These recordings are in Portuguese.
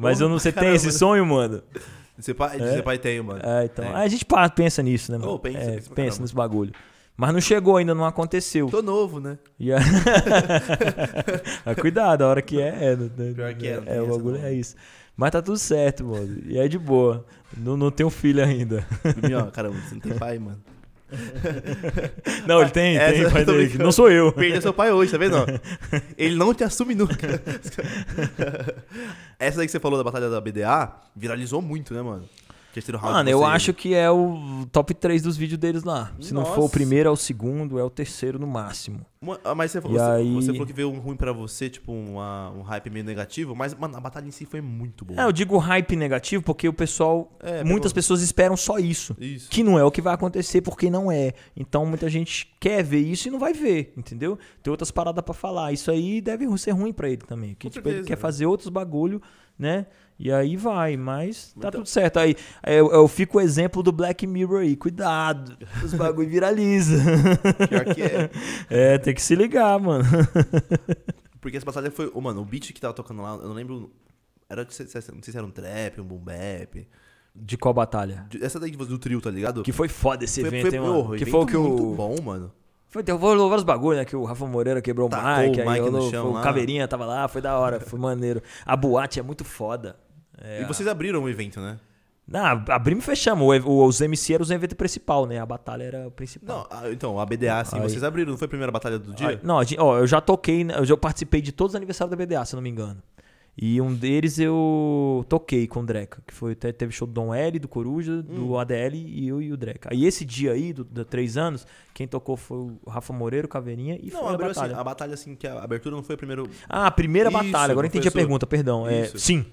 Mas Pô, eu não sei, tem esse sonho, mano? Você pai, é? pai tem, mano. É, então. É. A gente pensa nisso, né, mano? Oh, pensa, é, pensa, pensa nesse bagulho. Mas não chegou ainda, não aconteceu. Tô novo, né? Yeah. Cuidado, a hora que é, é. Né, né, Pior que é. É, o bagulho é isso. Mas tá tudo certo, mano. E é de boa. Não, não tenho filho ainda. Meu, caramba, você não tem pai, mano. Não, ele tem, tem pai dele. Não sou eu. Perdeu seu pai hoje, tá vendo? ele não te assume nunca. Essa daí que você falou da batalha da BDA viralizou muito, né, mano? Mano, eu acho que é o top 3 dos vídeos deles lá. Se Nossa. não for o primeiro, é o segundo, é o terceiro no máximo. Ah, mas você, falou, você, aí... você falou que veio um ruim para você, tipo uma, um hype meio negativo, mas mano, a batalha em si foi muito boa. É, eu digo hype negativo porque o pessoal. É, muitas pegou... pessoas esperam só isso, isso. Que não é o que vai acontecer porque não é. Então muita gente quer ver isso e não vai ver, entendeu? Tem outras paradas para falar. Isso aí deve ser ruim para ele também. Que, tipo, ele quer fazer outros bagulho, né? E aí vai, mas tá então... tudo certo. Aí eu, eu, fico o exemplo do Black Mirror aí. Cuidado, os bagulho viraliza. Pior que é. É, tem ter que se ligar, mano. Porque essa passagem foi. Oh, mano, o beat que tava tocando lá, eu não lembro. Era, não sei se era um trap, um boom bap. De qual batalha? De, essa daí do trio, tá ligado? Que foi foda esse foi, evento, foi, hein, mano? Porra, que evento foi que o. Muito bom, mano. Foi, teve vários bagulho, né? Que o Rafa Moreira quebrou o Mike o mic aí chão, o Caveirinha tava lá, foi da hora, foi maneiro. A boate é muito foda. É, e vocês abriram o evento, né? Não, abrimos e fechamos. O, o, os MC eram os eventos principal, né? A batalha era o principal. Não, ah, então, a BDA, assim, aí, vocês abriram, não foi a primeira batalha do dia? Aí, ah, não, ó, eu já toquei, eu já participei de todos os aniversários da BDA, se não me engano. E um deles eu toquei com o Dreca, que foi, teve show do Dom L, do Coruja, hum. do ADL e eu e o Dreca. Aí esse dia aí, do, do três anos, quem tocou foi o Rafa Moreiro, Caveirinha e não, foi a assim, batalha. Assim, a batalha assim, que a abertura não foi a primeira... Ah, a primeira Isso, batalha, agora entendi a pergunta, perdão. É, Isso. É, sim,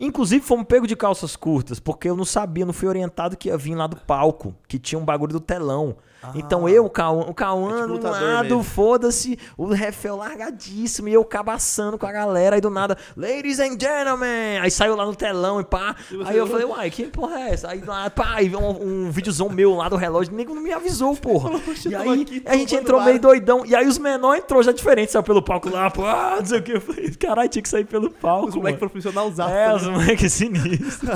Inclusive, fomos pego de calças curtas, porque eu não sabia, não fui orientado que ia vir lá do palco, que tinha um bagulho do telão então ah. eu, o Cauã, o é tipo lado, foda-se, o Rafael largadíssimo e eu cabaçando com a galera. Aí do nada, ladies and gentlemen! Aí saiu lá no telão e pá. Aí eu falei, uai, que porra é essa? Aí lá, pá, aí um, um videozão meu lá do relógio, ninguém me avisou, porra. E aí a gente entrou meio doidão. E aí os menores entrou já diferente, saiu pelo palco lá, pô, não sei o que. Eu falei, caralho, tinha que sair pelo palco. Os moleques profissionalizados. É, os né? moleques sinistros.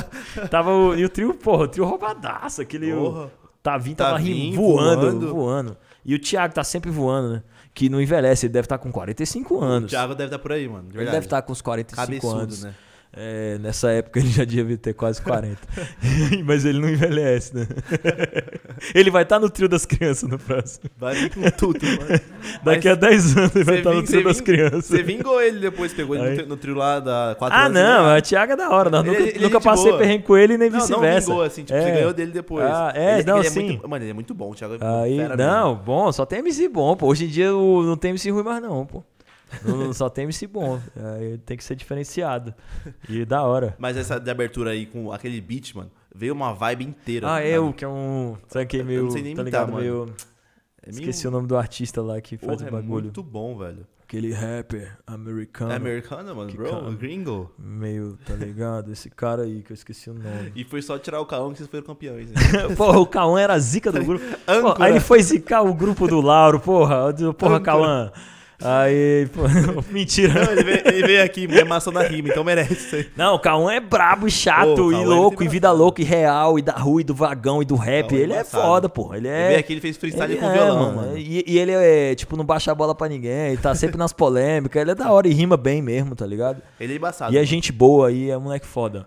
Tava o, e o trio, porra, o trio roubadaço, aquele. Porra. O, Tavim tá, tá tava Tavim, voando, voando, voando. E o Thiago tá sempre voando, né? Que não envelhece, ele deve estar tá com 45 anos. O Thiago deve estar tá por aí, mano. De ele deve estar tá com os 45 Cabeçudo, anos. né? É, nessa época ele já devia ter quase 40. Mas ele não envelhece, né? Ele vai estar tá no trio das crianças no próximo. Vai vir com tudo, mano. Daqui Mas a 10 anos ele vai estar tá no trio das ving, crianças. Você vingou ele depois, pegou ele no, no trio lá da 4 Ah, né? não, a é Tiago é da hora. Nós ele, é- nunca, ele é nunca passei boa. perrengue com ele nem vice-versa. Não, não vingou, assim, tipo, é. você ganhou dele depois. Ah, é, ele, não, ele sim. É muito, mano, ele é muito bom, o Thiago. É Aí, não, mesmo. bom, só tem MC bom, pô. Hoje em dia o, não tem MC ruim mais não, pô. Não, só tem MC bom. É, tem que ser diferenciado. E da hora. Mas essa de abertura aí com aquele beat, mano veio uma vibe inteira. Ah, é, tá o que é um. Sabe que é meio. Eu não sei nem tá imitar, ligado, mano. Meio... É meio... Esqueci o nome do artista lá que faz Porra, o é bagulho. É muito bom, velho. Aquele rapper americano. É americano, mano, bro? Cara, gringo? Meio, tá ligado? Esse cara aí que eu esqueci o nome. E foi só tirar o caon que vocês foram campeões. Né? porra, o caon era a zica do tá grupo. Pô, aí ele foi zicar o grupo do Lauro, porra. Porra, caon Aí, pô, mentira. Não, ele, veio, ele veio aqui, é maçã da rima, então merece isso aí. Não, o Cauã é brabo, chato e é louco, é e vida louca e real, e da rua, e do vagão, e do rap. É ele é, é foda, pô. Ele, é... ele veio aqui, ele fez freestyle ele com é, violão, mano. E, e, ele é, tipo, não baixa a bola pra ninguém, e tá sempre nas polêmicas. Ele é da hora e rima bem mesmo, tá ligado? Ele é embaçado. E é gente boa aí, é moleque foda.